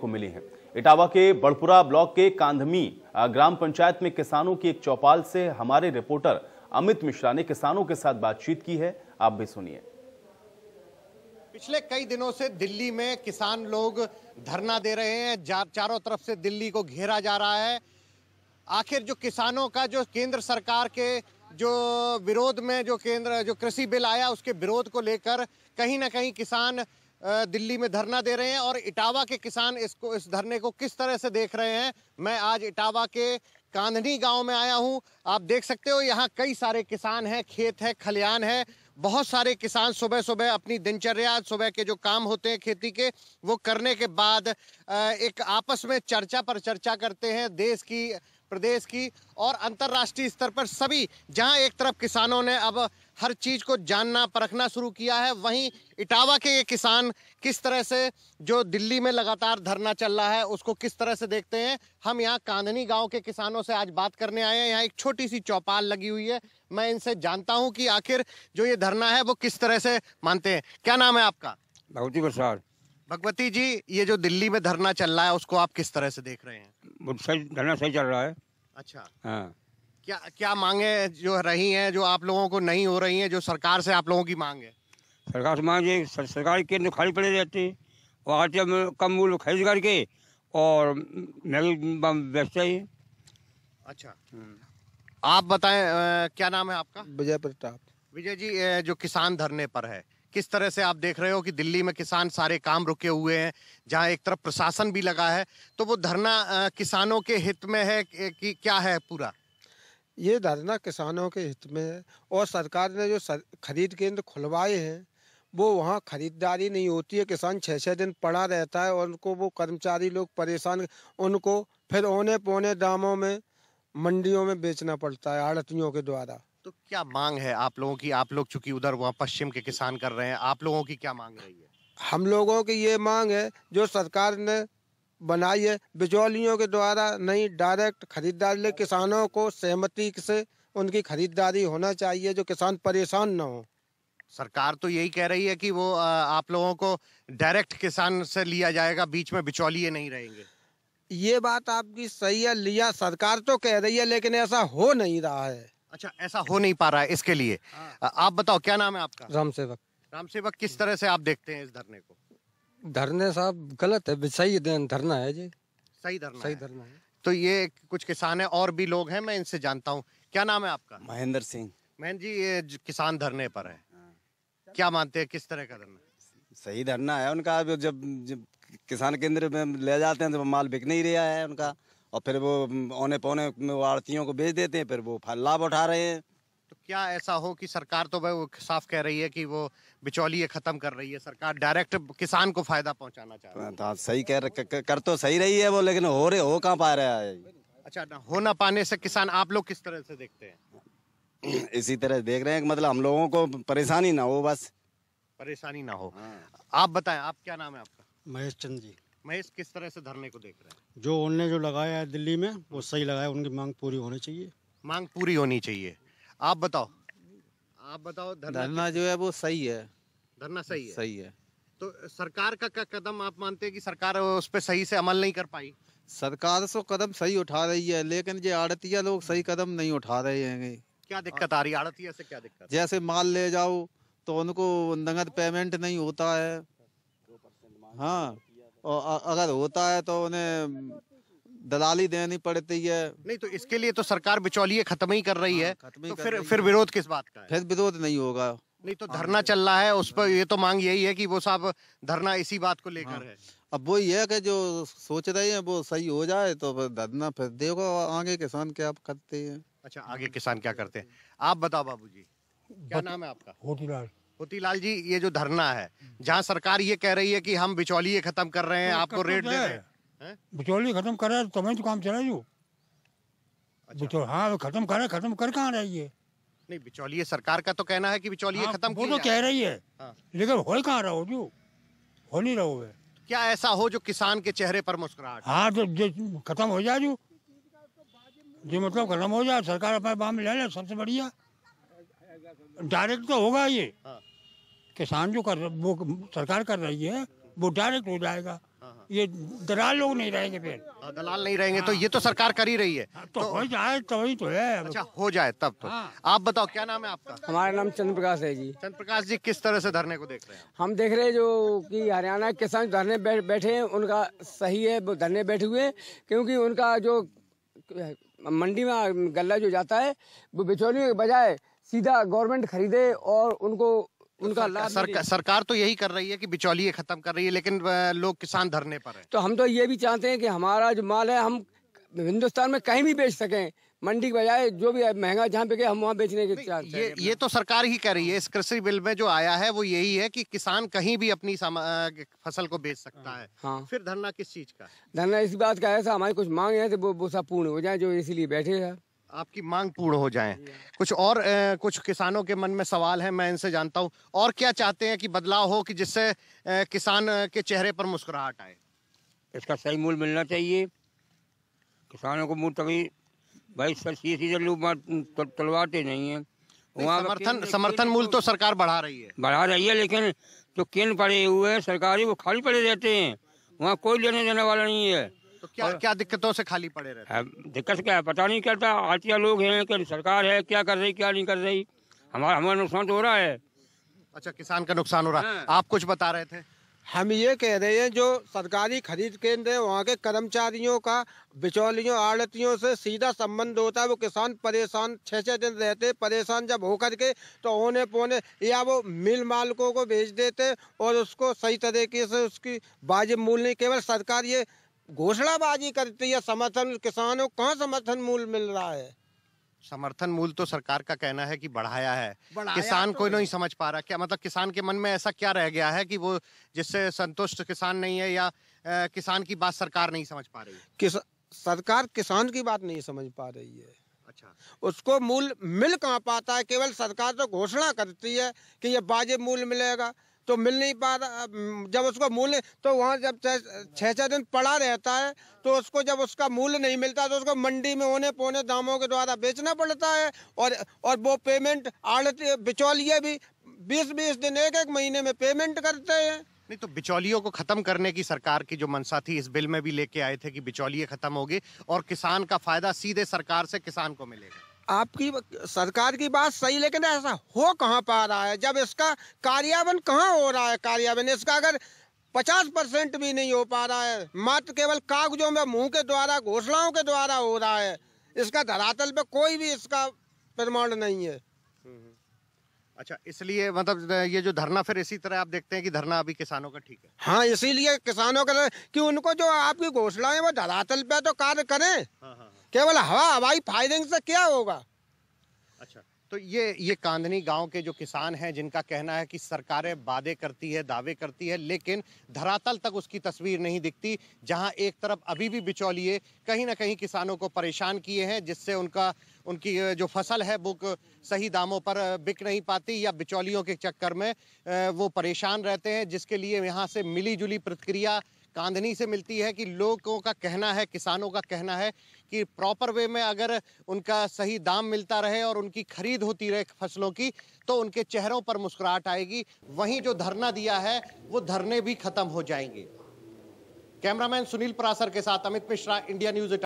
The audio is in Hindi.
को मिली है इटावा के बड़पुरा ब्लॉक के कांधमी ग्राम पंचायत में किसानों की एक चौपाल से हमारे रिपोर्टर अमित मिश्रा ने किसानों के साथ बातचीत की है आप भी सुनिए पिछले कई दिनों से दिल्ली में किसान लोग धरना दे रहे हैं चारों तरफ से दिल्ली को घेरा जा रहा है आखिर जो किसानों का जो केंद्र सरकार के जो विरोध में जो केंद्र जो कृषि बिल आया उसके विरोध को लेकर कहीं ना कहीं किसान दिल्ली में धरना दे रहे हैं और इटावा के किसान इसको इस धरने को किस तरह से देख रहे हैं मैं आज इटावा के कांधनी गांव में आया हूं आप देख सकते हो यहां कई सारे किसान हैं खेत है खलियान है बहुत सारे किसान सुबह सुबह अपनी दिनचर्या सुबह के जो काम होते हैं खेती के वो करने के बाद एक आपस में चर्चा पर चर्चा करते हैं देश की प्रदेश की और अंतर्राष्ट्रीय स्तर पर सभी जहां एक तरफ किसानों ने अब हर चीज़ को जानना परखना शुरू किया है वहीं इटावा के ये किसान किस तरह से जो दिल्ली में लगातार धरना चल रहा है उसको किस तरह से देखते हैं हम यहाँ कांधनी गांव के किसानों से आज बात करने आए हैं यहाँ एक छोटी सी चौपाल लगी हुई है मैं इनसे जानता हूँ कि आखिर जो ये धरना है वो किस तरह से मानते हैं क्या नाम है आपका भगवती प्रसाद भगवती जी ये जो दिल्ली में धरना चल रहा है उसको आप किस तरह से देख रहे हैं धरना सही चल रहा है अच्छा हाँ क्या क्या मांगे जो रही हैं जो आप लोगों को नहीं हो रही हैं जो सरकार से आप लोगों की मांग है सरकार से मांग सर, सरकारी केंद्र खाली पड़े रहते हैं वहाँ से कम मूल्य खरीद करके और महंगी बेचते हैं अच्छा हम्म। आप बताएं आ, क्या नाम है आपका विजय प्रताप विजय जी जो किसान धरने पर है किस तरह से आप देख रहे हो कि दिल्ली में किसान सारे काम रुके हुए हैं जहां एक तरफ प्रशासन भी लगा है तो वो धरना किसानों के हित में है कि क्या है पूरा ये धरना किसानों के हित में है और सरकार ने जो सर, खरीद केंद्र खुलवाए हैं वो वहाँ खरीदारी नहीं होती है किसान छः छः दिन पड़ा रहता है और उनको वो कर्मचारी लोग परेशान उनको फिर औने पौने दामों में मंडियों में बेचना पड़ता है आड़तियों के द्वारा तो क्या मांग है आप लोगों की आप लोग चूंकि उधर वहाँ पश्चिम के किसान कर रहे हैं आप लोगों की क्या मांग रही है हम लोगों की ये मांग है जो सरकार ने बनाई है बिचौलियों के द्वारा नहीं डायरेक्ट खरीदारी किसानों को सहमति से उनकी खरीदारी होना चाहिए जो किसान परेशान ना हो सरकार तो यही कह रही है कि वो आप लोगों को डायरेक्ट किसान से लिया जाएगा बीच में बिचौलिए नहीं रहेंगे ये बात आपकी सही है लिया सरकार तो कह रही है लेकिन ऐसा हो नहीं रहा है अच्छा ऐसा हो नहीं पा रहा है इसके लिए हाँ। आप बताओ क्या नाम है आपका राम सेवक राम सेवक किस तरह से आप देखते हैं इस धरने को धरने साहब गलत है सही धरना है जी सही धरना सही धरना है तो ये कुछ किसान है और भी लोग हैं मैं इनसे जानता हूँ क्या नाम है आपका महेंद्र सिंह महेंद्र जी ये किसान धरने पर है हाँ। क्या मानते हैं किस तरह का धरना सही धरना है उनका जब, जब किसान केंद्र में ले जाते हैं तो माल बिक नहीं रहा है उनका और फिर वो औने पौने आड़तियों को बेच देते हैं फिर वो लाभ उठा रहे हैं तो क्या ऐसा हो कि सरकार तो भाई वो साफ कह रही है कि वो बिचौलिए खत्म कर रही है सरकार डायरेक्ट किसान को फायदा पहुंचाना चाह रही है तो सही कह कर, कर तो सही रही है वो लेकिन हो रहे हो कहाँ पा रहा है अच्छा ना हो ना पाने से किसान आप लोग किस तरह से देखते हैं इसी तरह देख रहे हैं मतलब हम लोगों को परेशानी ना हो बस परेशानी ना हो हाँ। आप बताएं आप क्या नाम है आपका महेश चंद जी महेश किस तरह से धरने को देख रहे हैं जो उनने जो लगाया है दिल्ली में वो सही लगाया उनकी मांग पूरी होनी चाहिए मांग पूरी होनी चाहिए आप बताओ आप बताओ धरना जो है वो सही है धरना सही है सही है तो सरकार का, क्या कदम आप मानते हैं कि सरकार उस पर सही से अमल नहीं कर पाई सरकार सो तो कदम सही उठा रही है लेकिन ये आड़तिया लोग सही कदम नहीं उठा रहे हैं क्या दिक्कत आ रही है आड़तिया से क्या दिक्कत जैसे माल ले जाओ तो उनको नगद पेमेंट नहीं होता है हाँ और अगर होता है तो उन्हें दलाली देनी पड़ती है नहीं तो इसके लिए तो सरकार बिचौलिए खत्म ही कर रही हाँ, है तो फिर फिर विरोध किस बात का फिर विरोध नहीं होगा नहीं तो हाँ, धरना चल रहा है उस पर ये तो मांग यही है कि वो साहब धरना इसी बात को लेकर हाँ। है अब वो ये है कि जो सोच रहे हैं वो सही हो जाए तो धरना फिर देखो आगे किसान क्या करते हैं अच्छा आगे किसान क्या करते हैं आप बताओ बाबू क्या नाम है आपका मोतीलाल जी ये जो धरना है हम्म। जहाँ सरकार ये कह रही है कि हम बिचौलिए खत्म कर रहे हैं तो आपको रेट दे रहे हैं बिचौली खत्म कर रहे तो तो काम चला जो अच्छा। हाँ खत्म कर खत्म कर कहाँ रही है नहीं बिचौलिए सरकार का तो कहना है कि बिचौलिए हाँ, खत्म वो तो कह रही है हाँ। लेकिन हो कहाँ रहो जो हो नहीं रहोगे क्या ऐसा हो जो किसान के चेहरे पर मुस्कुराहट हाँ तो खत्म हो जाए जो जो मतलब खत्म हो जाए सरकार अपने बाम ले ले सबसे बढ़िया डायरेक्ट तो होगा ये हाँ। किसान जो कर वो सरकार कर रही है वो डायरेक्ट हो जाएगा हाँ, हाँ। ये दलाल लोग नहीं रहेंगे फिर दलाल नहीं रहेंगे तो ये तो सरकार कर ही रही है हाँ, तो, तो हो जाए तो ही तो है अच्छा हो जाए तब तो हाँ। आप बताओ क्या नाम है आपका हमारा नाम चंद्र प्रकाश है जी चंद्र प्रकाश जी किस तरह से धरने को देख रहे हैं हम देख रहे हैं जो कि हरियाणा किसान धरने बैठ, बैठे हैं उनका सही है वो धरने बैठे हुए क्योंकि उनका जो मंडी में गला जो जाता है वो बिचौलियों के बजाय सीधा गवर्नमेंट खरीदे और उनको उनका लाभ सरकार, सरकार तो यही कर रही है कि बिचौलिए खत्म कर रही है लेकिन लोग किसान धरने पर हैं तो हम तो ये भी चाहते हैं कि हमारा जो माल है हम हिंदुस्तान में कहीं भी बेच सकें मंडी के बजाय जो भी महंगा जहाँ बिके हम वहाँ बेचने के चाहते ये ये तो सरकार ही कह रही है इस कृषि बिल में जो आया है वो यही है कि किसान कहीं भी अपनी फसल को बेच सकता है हाँ फिर धरना किस चीज का धरना इस बात का ऐसा हमारी कुछ मांग है तो वो, वो सब पूर्ण हो जाए जो इसीलिए बैठे हैं आपकी मांग पूर्ण हो जाए हाँ। कुछ और ए, कुछ किसानों के मन में सवाल है मैं इनसे जानता हूँ और क्या चाहते हैं कि बदलाव हो कि जिससे ए, किसान के चेहरे पर मुस्कुराहट आए इसका सही मूल मिलना चाहिए किसानों को मूल तभी भाई सर सीधे तलवाते नहीं है वहाँ तो समर्थन समर्थन मूल तो सरकार बढ़ा रही है बढ़ा रही है लेकिन जो केंद्र पड़े हुए सरकारी वो खाली पड़े रहते हैं वहाँ कोई लेने देने वाला नहीं है तो क्या और, क्या दिक्कतों से खाली पड़े रहते दिक्कत क्या है पता नहीं करता आतिया लोग हैं कि सरकार है क्या कर रही क्या नहीं कर रही हमारा हमारा नुकसान तो हो रहा है अच्छा किसान का नुकसान हो रहा है हाँ। आप कुछ बता रहे थे हम ये कह रहे हैं जो सरकारी खरीद केंद्र है वहाँ के कर्मचारियों का बिचौलियों आड़तियों से सीधा संबंध होता है वो किसान परेशान छः छः दिन रहते परेशान जब होकर के तो होने पोने या वो मिल मालिकों को भेज देते और उसको सही तरीके से उसकी वाजिब मूल नहीं केवल सरकार ये घोषणाबाजी करती है समर्थन किसानों कहाँ समर्थन मूल मिल रहा है समर्थन मूल तो सरकार का कहना है कि बढ़ाया है बढ़ाया किसान तो कोई नहीं समझ पा रहा क्या मतलब किसान के मन में ऐसा क्या रह गया है कि वो जिससे संतुष्ट किसान नहीं है या ए, किसान की बात सरकार नहीं समझ पा रही है किस सरकार किसान की बात नहीं समझ पा रही है अच्छा उसको मूल मिल कहाँ पाता है केवल सरकार तो घोषणा करती है कि ये बाजे मूल मिलेगा तो मिल नहीं पा रहा जब उसको मूल्य तो वहाँ जब छः छः दिन पड़ा रहता है तो उसको जब उसका मूल्य नहीं मिलता तो उसको मंडी में होने पौने दामों के द्वारा बेचना पड़ता है और और वो पेमेंट आड़ती बिचौलिए भी बीस बीस दिन एक एक महीने में पेमेंट करते हैं नहीं तो बिचौलियों को खत्म करने की सरकार की जो मनसा थी इस बिल में भी लेके आए थे कि बिचौलिए खत्म होगी और किसान का फायदा सीधे सरकार से किसान को मिलेगा आपकी सरकार की बात सही लेकिन ऐसा हो कहाँ पा रहा है जब इसका कार्यावन कहाँ हो रहा है कार्यावन इसका अगर पचास परसेंट भी नहीं हो पा रहा है मात्र केवल कागजों में मुंह के द्वारा घोषणाओं के द्वारा हो रहा है इसका धरातल पे कोई भी इसका प्रमाण नहीं है हम्म। अच्छा इसलिए मतलब ये जो धरना फिर इसी तरह आप देखते हैं कि धरना अभी किसानों का ठीक है हाँ इसीलिए किसानों का कि उनको जो आपकी घोषणाएं वो धरातल पे तो कार्य करें हाँ हाँ। केवल हवा हवाई फायरिंग से क्या होगा अच्छा तो ये ये कांदनी गांव के जो किसान हैं जिनका कहना है कि सरकारें वादे करती है दावे करती है लेकिन धरातल तक उसकी तस्वीर नहीं दिखती जहां एक तरफ अभी भी बिचौलिए कहीं ना कहीं किसानों को परेशान किए हैं जिससे उनका उनकी जो फसल है वो सही दामों पर बिक नहीं पाती या बिचौलियों के चक्कर में वो परेशान रहते हैं जिसके लिए यहाँ से मिली जुली प्रतिक्रिया कांधनी से मिलती है कि लोगों का कहना है किसानों का कहना है कि प्रॉपर वे में अगर उनका सही दाम मिलता रहे और उनकी खरीद होती रहे फसलों की तो उनके चेहरों पर मुस्कुराहट आएगी वहीं जो धरना दिया है वो धरने भी खत्म हो जाएंगे कैमरामैन सुनील परासर के साथ अमित मिश्रा इंडिया न्यूज